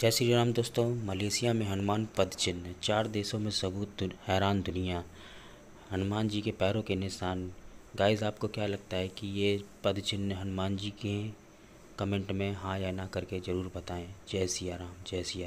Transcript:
जय श्री राम दोस्तों मलेशिया में हनुमान पद चिन्ह चार देशों में सबूत दुन, हैरान दुनिया हनुमान जी के पैरों के निशान गाइस आपको क्या लगता है कि ये पद चिन्ह हनुमान जी के हैं कमेंट में हाँ या ना करके ज़रूर बताएं जय सिया राम जय सिया राम